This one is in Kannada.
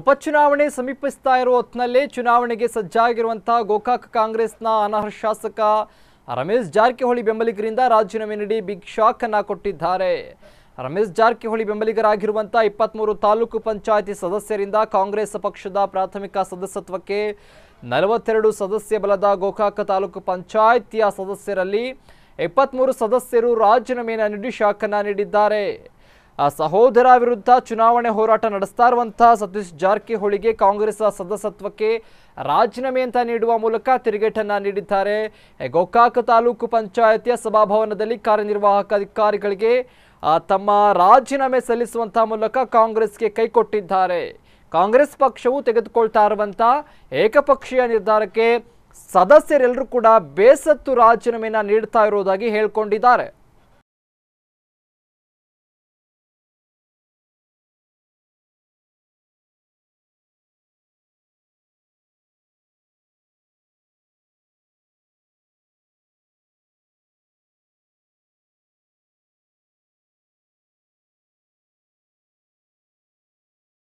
ಉಪಚುನಾವಣೆ ಸಮೀಪಿಸ್ತಾ ಇರುವ ಹೊತ್ತಿನಲ್ಲೇ ಚುನಾವಣೆಗೆ ಸಜ್ಜಾಗಿರುವಂತಹ ಗೋಕಾಕ್ ಕಾಂಗ್ರೆಸ್ನ ಅನರ್ಹ ಶಾಸಕ ರಮೇಶ್ ಜಾರಕಿಹೊಳಿ ಬೆಂಬಲಿಗರಿಂದ ರಾಜೀನಾಮೆ ನೀಡಿ ಬಿಗ್ ಶಾಕ್ ಅನ್ನ ಕೊಟ್ಟಿದ್ದಾರೆ ರಮೇಶ್ ಜಾರಕಿಹೊಳಿ ಬೆಂಬಲಿಗರಾಗಿರುವಂಥ ಮೂರು ತಾಲೂಕು ಪಂಚಾಯಿತಿ ಸದಸ್ಯರಿಂದ ಕಾಂಗ್ರೆಸ್ ಪಕ್ಷದ ಪ್ರಾಥಮಿಕ ಸದಸ್ಯತ್ವಕ್ಕೆ ನಲವತ್ತೆರಡು ಸದಸ್ಯ ಬಲದ ಗೋಕಾಕ ತಾಲೂಕು ಪಂಚಾಯಿತಿಯ ಸದಸ್ಯರಲ್ಲಿ ಮೂರು ಸದಸ್ಯರು ರಾಜೀನಾಮೆಯನ್ನು ನೀಡಿ ಶಾಖನ್ನು ನೀಡಿದ್ದಾರೆ ಆ ಸಹೋದರ ವಿರುದ್ಧ ಚುನಾವಣೆ ಹೋರಾಟ ನಡೆಸ್ತಾ ಇರುವಂತಹ ಸತೀಶ್ ಜಾರಕಿಹೊಳಿಗೆ ಕಾಂಗ್ರೆಸ್ ಸದಸ್ಯತ್ವಕ್ಕೆ ರಾಜೀನಾಮೆ ಅಂತ ನೀಡುವ ಮೂಲಕ ತಿರುಗೇಟನ್ನ ನೀಡಿದ್ದಾರೆ ಗೋಕಾಕ ತಾಲೂಕು ಪಂಚಾಯತಿಯ ಸಭಾಭವನದಲ್ಲಿ ಕಾರ್ಯನಿರ್ವಾಹಕ ಅಧಿಕಾರಿಗಳಿಗೆ ತಮ್ಮ ರಾಜೀನಾಮೆ ಸಲ್ಲಿಸುವಂತಹ ಮೂಲಕ ಕಾಂಗ್ರೆಸ್ಗೆ ಕೈಕೊಟ್ಟಿದ್ದಾರೆ ಕಾಂಗ್ರೆಸ್ ಪಕ್ಷವು ತೆಗೆದುಕೊಳ್ತಾ ಇರುವಂತಹ ಏಕಪಕ್ಷೀಯ ನಿರ್ಧಾರಕ್ಕೆ ಸದಸ್ಯರೆಲ್ಲರೂ ಕೂಡ ಬೇಸತ್ತು ರಾಜೀನಾಮೆಯನ್ನು ನೀಡ್ತಾ ಇರುವುದಾಗಿ ಹೇಳಿಕೊಂಡಿದ್ದಾರೆ